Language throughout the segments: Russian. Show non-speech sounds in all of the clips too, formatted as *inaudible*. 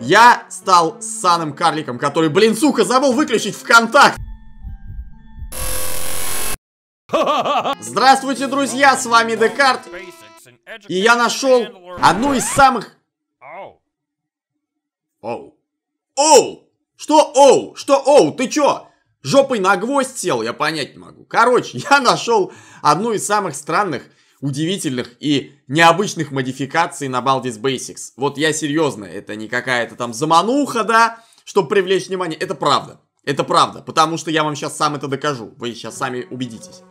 Я стал саным карликом, который, блин, сука, забыл выключить ВКонтакт. Здравствуйте, друзья, с вами Декарт. И я нашел одну из самых... Оу. Оу! Что оу? Что оу? Ты чё? Жопой на гвоздь сел, я понять не могу. Короче, *laughs* я нашел одну из самых странных удивительных и необычных модификаций на Baldi's Basics. Вот я серьезно, это не какая-то там замануха, да, чтобы привлечь внимание. Это правда. Это правда, потому что я вам сейчас сам это докажу. Вы сейчас сами убедитесь.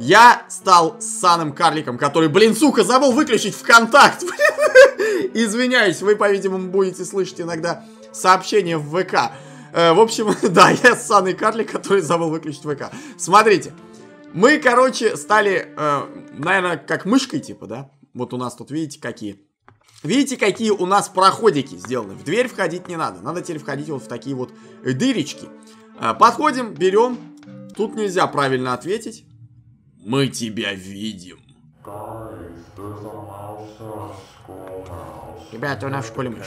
Я стал саным карликом, который, блин, сука, забыл выключить ВКонтакт. *laughs* Извиняюсь, вы, по-видимому, будете слышать иногда сообщения в ВК. Э, в общем, *laughs* да, я саный карлик, который забыл выключить ВК. Смотрите. Мы, короче, стали, э, наверное, как мышкой, типа, да? Вот у нас тут, видите, какие. Видите, какие у нас проходики сделаны. В дверь входить не надо. Надо теперь входить вот в такие вот э, дырочки. Э, подходим, берем. Тут нельзя правильно ответить. Мы тебя видим. Ребята, у нас в школе мышь.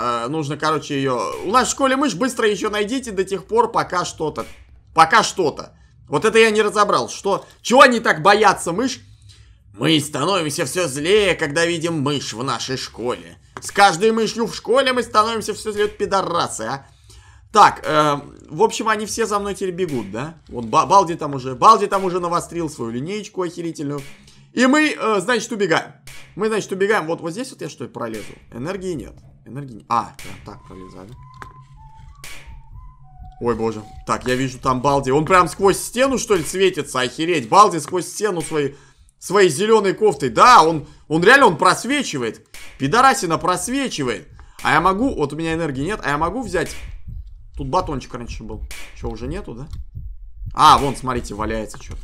А, нужно, короче, ее... У нас в школе мышь, быстро еще найдите до тех пор, пока что-то... Пока что-то. Вот это я не разобрал. Что? Чего они так боятся мышь? Мы становимся все злее, когда видим мышь в нашей школе. С каждой мышью в школе мы становимся все злее, пидорасы, а. Так, э, в общем, они все за мной теперь бегут, да? Вот Балди там уже, Балди там уже навострил свою линеечку охерительную. И мы, э, значит, убегаем. Мы, значит, убегаем. Вот, вот здесь вот я что то пролезу? Энергии нет. Энергии... А, так пролезали. Ой, боже. Так, я вижу там Балди. Он прям сквозь стену, что ли, светится? Охереть. Балди сквозь стену своей, своей зеленой кофтой. Да, он, он реально, он просвечивает. Пидорасина просвечивает. А я могу... Вот у меня энергии нет. А я могу взять... Тут батончик раньше был. Что, уже нету, да? А, вон, смотрите, валяется что-то.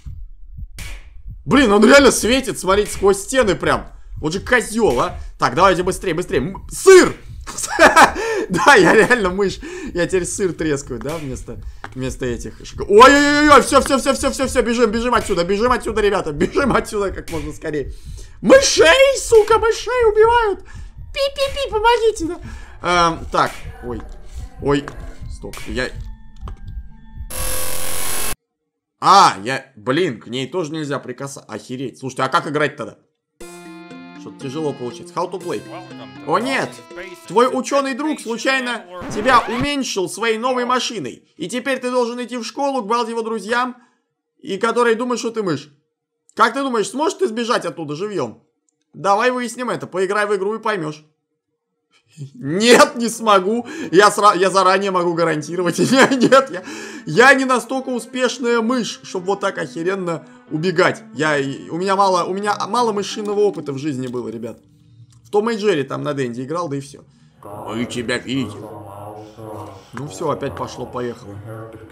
Блин, он реально светит, смотрите, сквозь стены прям. Он же козел, а. Так, давайте быстрее, быстрее. Сыр! *laughs* Да, я реально мышь. Я теперь сыр трескаю, да, вместо, вместо этих. Ой-ой-ой, все, все, все, все, все, все, бежим, бежим отсюда, бежим отсюда, ребята, бежим отсюда как можно скорее. Мышей, сука, мышей убивают. Пи-пи-пи, помогите, да. Эм, так, ой, ой, стоп, я... А, я, блин, к ней тоже нельзя прикасаться. Охереть. Слушайте, а как играть тогда? Что-то тяжело получается. How to play. О нет! Твой ученый друг случайно тебя уменьшил своей новой машиной. И теперь ты должен идти в школу, гвалт его друзьям, и которые думают, что ты мышь. Как ты думаешь, сможешь ты сбежать оттуда живьем? Давай выясним это, поиграй в игру и поймешь. Нет, не смогу. Я, сра... я заранее могу гарантировать. *laughs* Нет, нет, я... я не настолько успешная мышь, чтобы вот так охеренно убегать. Я... У, меня мало... у меня мало мышиного опыта в жизни было, ребят. Том и Джерри там на Дэнди играл, да и все. Мы тебя видим. Ну все, опять пошло-поехало.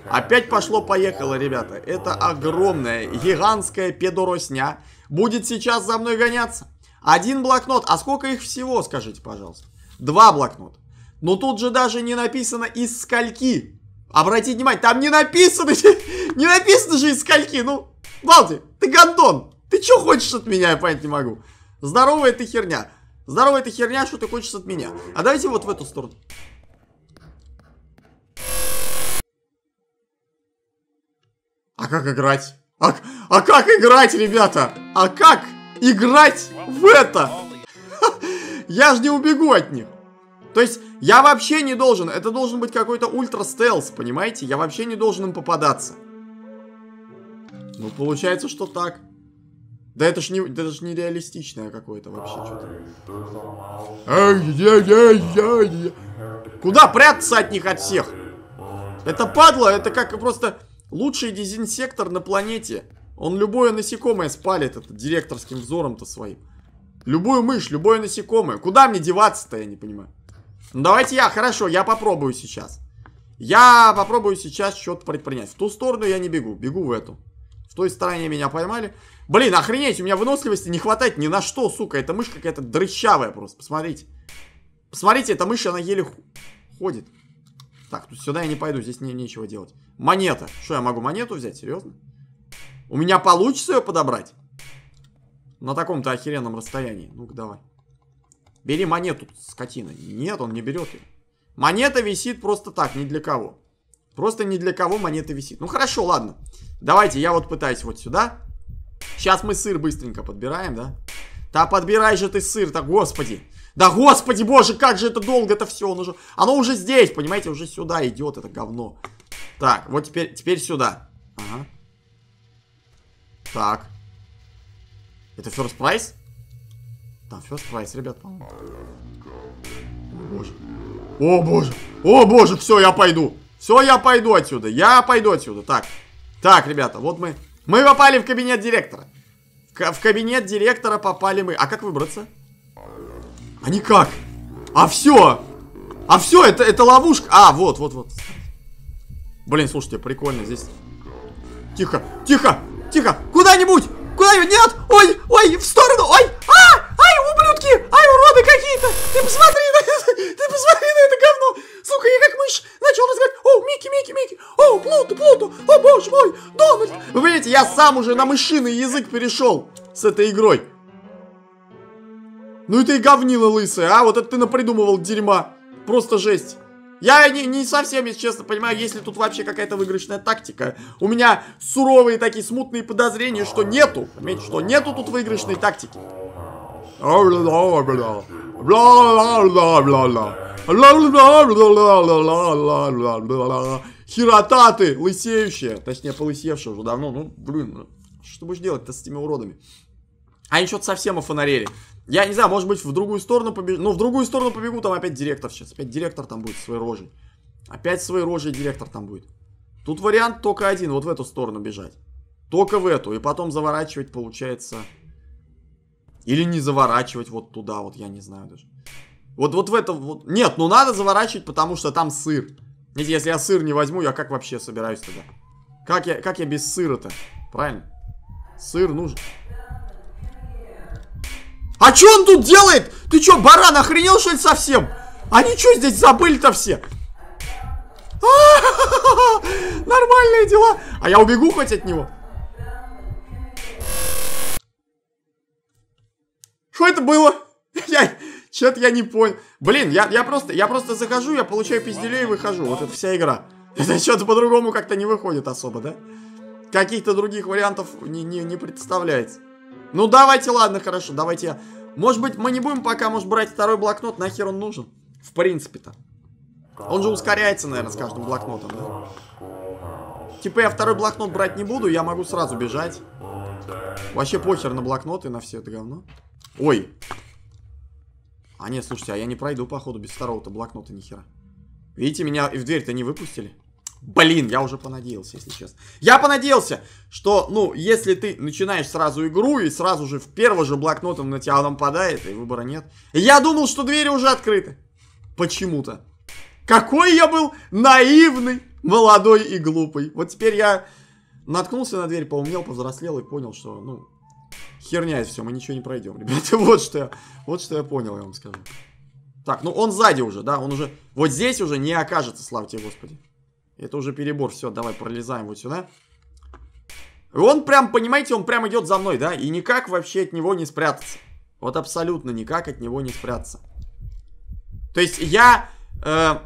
Опять пошло-поехало, ребята. Это огромная, гигантская педоросня. Будет сейчас за мной гоняться. Один блокнот. А сколько их всего, скажите, пожалуйста? Два блокнота. Но тут же даже не написано из скольки. Обратите внимание, там не написано, *laughs* не написано же из скольки. Ну, Балди, ты гандон. Ты что хочешь от меня, я понять не могу. Здоровая ты херня. Здорово, эта херня, что ты хочешь от меня? А давайте вот в эту сторону. А как играть? А, а как играть, ребята? А как играть в это? Я же не убегу от них. То есть, я вообще не должен, это должен быть какой-то ультра-стелс, понимаете? Я вообще не должен им попадаться. Ну, получается, что так. Да это ж не, это ж не реалистичное какое-то вообще что-то. Куда прятаться от них от всех? Это падло, это как просто лучший дезинсектор на планете. Он любое насекомое спалит это директорским взором-то своим. Любую мышь, любое насекомое. Куда мне деваться-то, я не понимаю. Ну давайте я, хорошо, я попробую сейчас. Я попробую сейчас что-то предпринять. В ту сторону я не бегу, бегу в эту. В той стороне меня поймали. Блин, охренеть, у меня выносливости не хватает ни на что, сука. Эта мышь какая-то дрыщавая просто, посмотрите. Посмотрите, эта мышь, она еле ходит. Так, тут сюда я не пойду, здесь мне нечего делать. Монета. Что, я могу монету взять? Серьезно? У меня получится ее подобрать? На таком-то охеренном расстоянии. Ну-ка, давай. Бери монету, скотина. Нет, он не берет ее. Монета висит просто так, ни для кого. Просто ни для кого монета висит. Ну хорошо, ладно. Давайте, я вот пытаюсь вот сюда. Сейчас мы сыр быстренько подбираем, да? Да подбирай же ты сыр да, господи. Да господи боже, как же это долго это все. уже... Оно уже здесь, понимаете, уже сюда идет это говно. Так, вот теперь, теперь сюда. Ага. Так. Это first price? Да first price, ребят, по-моему. О боже. О боже. О боже, все, я пойду. Все, я пойду отсюда. Я пойду отсюда. Так. Так, ребята, вот мы... Мы попали в кабинет директора. В кабинет директора попали мы. А как выбраться? А никак. А все. А все, это, это ловушка. А, вот, вот, вот. Блин, слушайте, прикольно здесь. Тихо, тихо, тихо. Куда-нибудь. Куда-нибудь. Нет. Ой, ой, в сторону. Ой. А, ай, ублюдки. Ай, уроды какие-то. Ты посмотри. Ты посмотри. Смотрите, я сам уже на мышиный язык перешел с этой игрой. Ну и ты говнила лысая, а? Вот это ты напридумывал дерьма. Просто жесть. Я не, не совсем, если честно, понимаю, есть ли тут вообще какая-то выигрышная тактика. У меня суровые такие смутные подозрения, что нету, понимаете, что нету тут выигрышной тактики хиротаты, лысеющие. Точнее, полысевшие уже давно. Ну, блин, ну, что будешь делать-то с этими уродами? Они что-то совсем офонарели. Я не знаю, может быть, в другую сторону побегу. Ну, в другую сторону побегу, там опять директор сейчас. Опять директор там будет своей рожей. Опять своей рожей директор там будет. Тут вариант только один, вот в эту сторону бежать. Только в эту. И потом заворачивать получается... Или не заворачивать вот туда, вот я не знаю даже. Вот, вот в это... Вот... Нет, ну надо заворачивать, потому что там сыр. Нет, если я сыр не возьму, я как вообще собираюсь тогда? Как я, как я без сыра-то? Правильно? Сыр нужен. А что он тут делает? Ты что, баран, охренел что ли совсем? Они что здесь забыли-то все? А, *laughs* нормальные дела. А я убегу хоть от него? Что это было? *laughs* Я... Чё-то я не понял. Блин, я, я, просто, я просто захожу, я получаю пизделей и выхожу. Вот это вся игра. *laughs* Это что-то по-другому как-то не выходит особо, да? Каких-то других вариантов не, не, не представляется. Ну, давайте, ладно, хорошо, давайте я... Может быть, мы не будем пока, может, брать второй блокнот, нахер он нужен? В принципе-то. Он же ускоряется, наверное, с каждым блокнотом, да? Типа я второй блокнот брать не буду, я могу сразу бежать. Вообще похер на блокноты, на все это говно. Ой, а нет, слушайте, а я не пройду, походу, без второго-то блокнота нихера. Видите, меня и в дверь-то не выпустили. Блин, я уже понадеялся, если честно. Я понадеялся, что, ну, если ты начинаешь сразу игру и сразу же в первый же блокнотом на тебя нападает, и выбора нет. Я думал, что двери уже открыты. Почему-то. Какой я был наивный, молодой и глупый. Вот теперь я наткнулся на дверь, поумнел, повзрослел и понял, что, ну, Херня это все, мы ничего не пройдем, ребята. *laughs* Вот что я, вот что я понял, я вам скажу. Так, ну он сзади уже, да, он уже... Вот здесь уже не окажется, слава тебе, Господи. Это уже перебор, все, давай пролезаем вот сюда. он прям, понимаете, он прям идет за мной, да, и никак вообще от него не спрятаться. Вот абсолютно никак от него не спрятаться. То есть я... Э,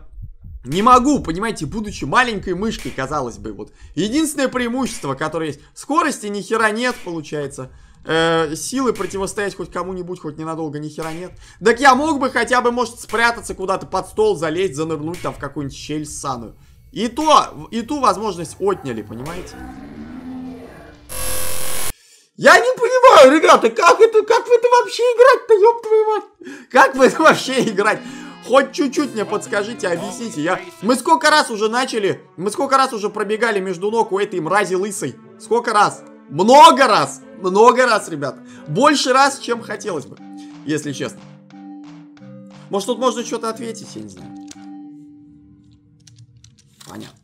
не могу, понимаете, будучи маленькой мышкой, казалось бы, вот. Единственное преимущество, которое есть, скорости ни хера нет, получается э, силы противостоять хоть кому-нибудь, хоть ненадолго, ни хера нет. Так я мог бы хотя бы, может, спрятаться куда-то под стол, залезть, занырнуть там в какую-нибудь щель саную. И то, и ту возможность отняли, понимаете? Я не понимаю, ребята, как это, как в это вообще играть-то, ёб твою мать? Как в это вообще играть? Хоть чуть-чуть мне подскажите, объясните. Я... Мы сколько раз уже начали, мы сколько раз уже пробегали между ног у этой мрази лысой? Сколько раз? Много раз! много раз, ребята. Больше раз, чем хотелось бы, если честно. Может, тут можно что-то ответить, я не знаю. Понятно.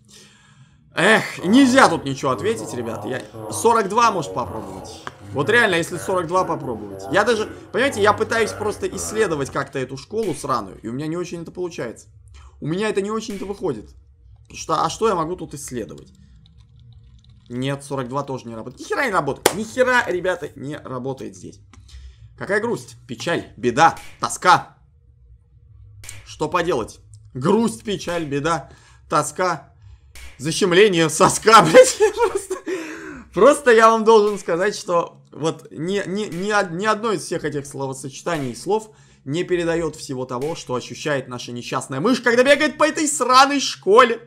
Эх, нельзя тут ничего ответить, ребята. Я 42 может попробовать. Вот реально, если 42 попробовать. Я даже, понимаете, я пытаюсь просто исследовать как-то эту школу сраную, и у меня не очень это получается. У меня это не очень-то выходит. что, а что я могу тут исследовать? Нет, 42 тоже не работает. Ни хера не работает. Ни хера, ребята, не работает здесь. Какая грусть, печаль, беда, тоска. Что поделать? Грусть, печаль, беда, тоска, защемление, соска, *laughs* блядь. Просто, просто я вам должен сказать, что вот ни, ни, ни, ни одно из всех этих словосочетаний и слов не передает всего того, что ощущает наша несчастная мышь, когда бегает по этой сраной школе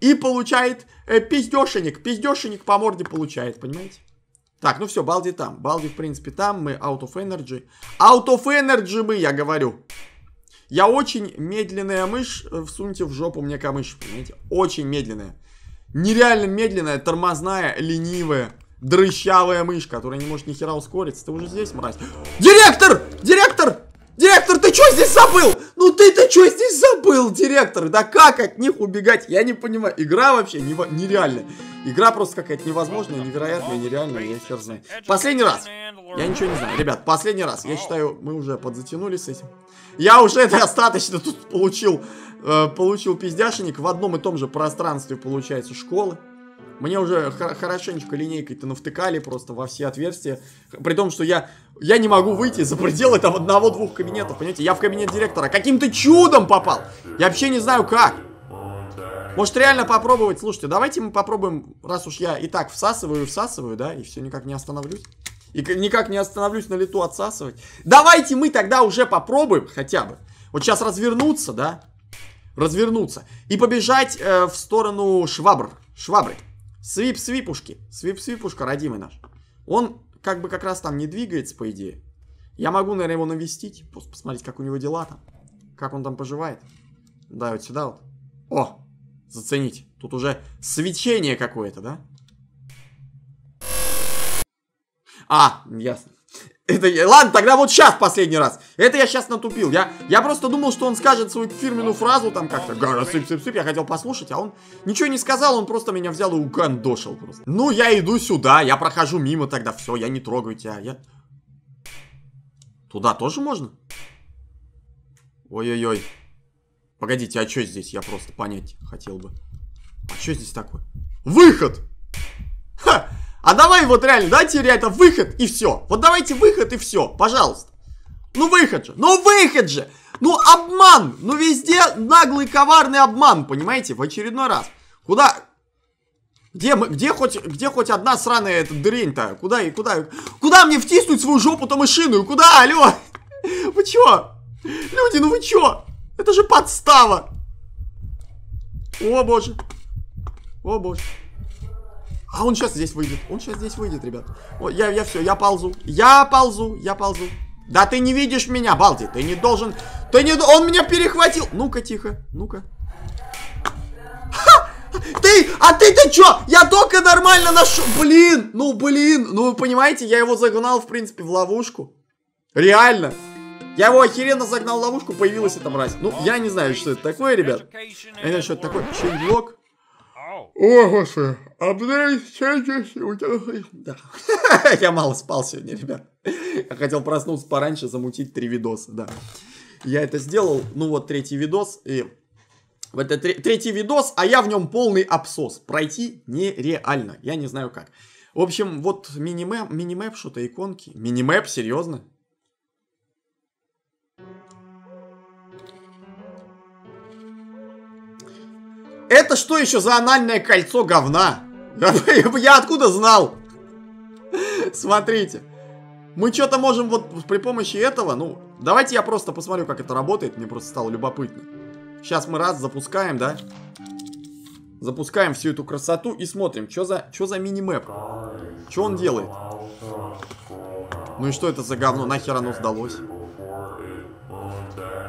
и получает э, пиздешенек. Пиздешенек по морде получает, понимаете? Так, ну все, Балди там. Балди, в принципе, там. Мы out of energy. Out of energy мы, я говорю. Я очень медленная мышь. Э, всуньте в жопу мне камыш, понимаете? Очень медленная. Нереально медленная, тормозная, ленивая, дрыщавая мышь, которая не может ни хера ускориться. Ты уже здесь, мразь? Директор! Директор! Директор, ты что здесь забыл? Ну ты-то что здесь забыл, директор? Да как от них убегать? Я не понимаю. Игра вообще не, нереальная. Игра просто какая-то невозможная, невероятная, нереальная, я хер знаю. Последний раз. Я ничего не знаю. Ребят, последний раз. Я считаю, мы уже подзатянулись с этим. Я уже *laughs* достаточно тут получил, э, получил пиздяшенник. В одном и том же пространстве, получается, школы. Мне уже хорошенечко линейкой-то навтыкали просто во все отверстия. При том, что я, я не могу выйти за пределы там одного-двух кабинетов, понимаете? Я в кабинет директора каким-то чудом попал. Я вообще не знаю как. Может реально попробовать, слушайте, давайте мы попробуем, раз уж я и так всасываю, всасываю, да, и все никак не остановлюсь. И никак не остановлюсь на лету отсасывать. Давайте мы тогда уже попробуем хотя бы. Вот сейчас развернуться, да? Развернуться. И побежать э, в сторону швабр. Швабры. Свип-свипушки. Свип-свипушка, родимый наш. Он как бы как раз там не двигается, по идее. Я могу, наверное, его навестить. Просто посмотреть, как у него дела там. Как он там поживает. Да, вот сюда вот. О, заценить. Тут уже свечение какое-то, да? А, ясно. Это, ладно, тогда вот сейчас последний раз. Это я сейчас натупил. Я, я просто думал, что он скажет свою фирменную фразу там как-то. Гара, сып, сып, сып. Я хотел послушать, а он ничего не сказал. Он просто меня взял и угандошил просто. Ну, я иду сюда. Я прохожу мимо тогда. Все, я не трогаю тебя. А я... Туда тоже можно? Ой-ой-ой. Погодите, а что здесь? Я просто понять хотел бы. А что здесь такое? Выход! А давай вот реально, дайте реально выход и все. Вот давайте выход и все, пожалуйста. Ну выход же, ну выход же. Ну обман, ну везде наглый коварный обман, понимаете, в очередной раз. Куда, где, мы, где, хоть, где хоть одна сраная эта дырень то Куда и куда? Куда мне втиснуть свою жопу-то машину? Куда, алло? *laughs* Вы чё? Люди, ну вы чё? Это же подстава! О боже! О боже! А он сейчас здесь выйдет. Он сейчас здесь выйдет, ребят. О, я, я все, я ползу. Я ползу, я ползу. Да ты не видишь меня, Балди. Ты не должен... Ты не... Он меня перехватил. Ну-ка, тихо. Ну-ка. Ты, а ты-то чё? Я только нормально нашел. Блин, ну блин. Ну вы понимаете, я его загнал, в принципе, в ловушку. Реально. Я его охеренно загнал в ловушку, появилась эта мразь. Ну, я не знаю, что это такое, ребят. Я не знаю, что это такое. Чейнблок. О, а Андрей Сергеевич, у тебя... Да. *laughs* Я мало спал сегодня, ребят. Я хотел проснуться пораньше, замутить три видоса, да. Я это сделал, ну вот третий видос, и в это третий видос, а я в нем полный абсос. Пройти нереально, я не знаю как. В общем, вот мини-мап, мини минимэп что-то, иконки. мини Минимэп, серьезно? Это что еще за анальное кольцо говна? *laughs* Я откуда знал? Смотрите. Мы что-то можем вот при помощи этого, ну, давайте я просто посмотрю, как это работает, мне просто стало любопытно. Сейчас мы раз запускаем, да? Запускаем всю эту красоту и смотрим, что за, что за мини-мэп. Что он делает? Ну и что это за говно? Нахер оно сдалось?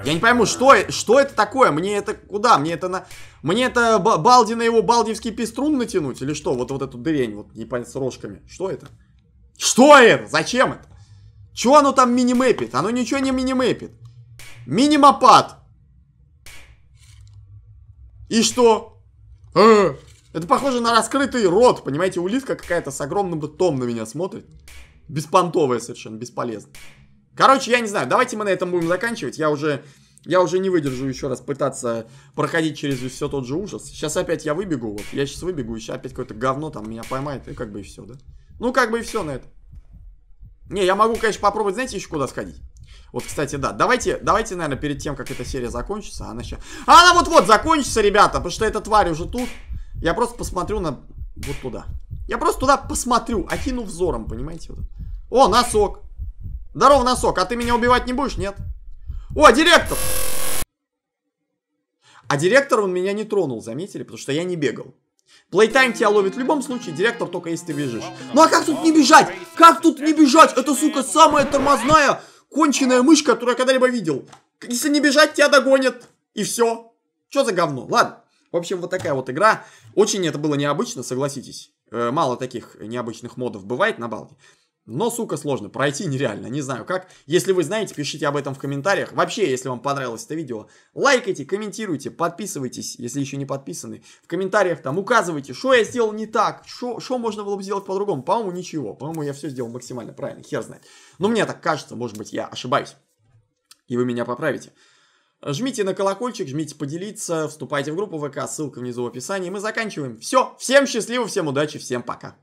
Я не пойму, что, что это такое? Мне это куда? Мне это на... Мне это Балди на его балдевский пеструн натянуть? Или что? Вот, вот эту дырень, вот не понять, с рожками. Что это? Что это? Зачем это? Чего оно там минимэпит? Оно ничего не минимэпит. Минимапад. И что? Э, это похоже на раскрытый рот, понимаете? Улитка какая-то с огромным ртом на меня смотрит. Беспонтовая совершенно, бесполезная. Короче, я не знаю, давайте мы на этом будем заканчивать. Я уже, я уже не выдержу еще раз пытаться проходить через все тот же ужас. Сейчас опять я выбегу, вот. Я сейчас выбегу, и сейчас опять какое-то говно там меня поймает, и как бы и все, да? Ну, как бы и все на это. Не, я могу, конечно, попробовать, знаете, еще куда сходить? Вот, кстати, да, давайте, давайте, наверное, перед тем, как эта серия закончится, она сейчас... А она вот-вот закончится, ребята, потому что эта тварь уже тут. Я просто посмотрю на... вот туда. Я просто туда посмотрю, окину взором, понимаете? Вот. О, носок. Здорово, носок, а ты меня убивать не будешь, нет? О, директор! А директор он меня не тронул, заметили? Потому что я не бегал. Плейтайм тебя ловит в любом случае, директор только если ты бежишь. Ну а как тут не бежать? Как тут не бежать? Это, сука, самая тормозная, конченая мышь, которую я когда-либо видел. Если не бежать, тебя догонят. И все. Что за говно? Ладно. В общем, вот такая вот игра. Очень это было необычно, согласитесь. Э, мало таких необычных модов бывает на балке. Но, сука, сложно, пройти нереально, не знаю как. Если вы знаете, пишите об этом в комментариях. Вообще, если вам понравилось это видео, лайкайте, комментируйте, подписывайтесь, если еще не подписаны. В комментариях там указывайте, что я сделал не так, что можно было бы сделать по-другому. По-моему, ничего. По-моему, я все сделал максимально правильно, хер знает. Но мне так кажется, может быть, я ошибаюсь. И вы меня поправите. Жмите на колокольчик, жмите поделиться, вступайте в группу ВК, ссылка внизу в описании. Мы заканчиваем. Все, всем счастливо, всем удачи, всем пока.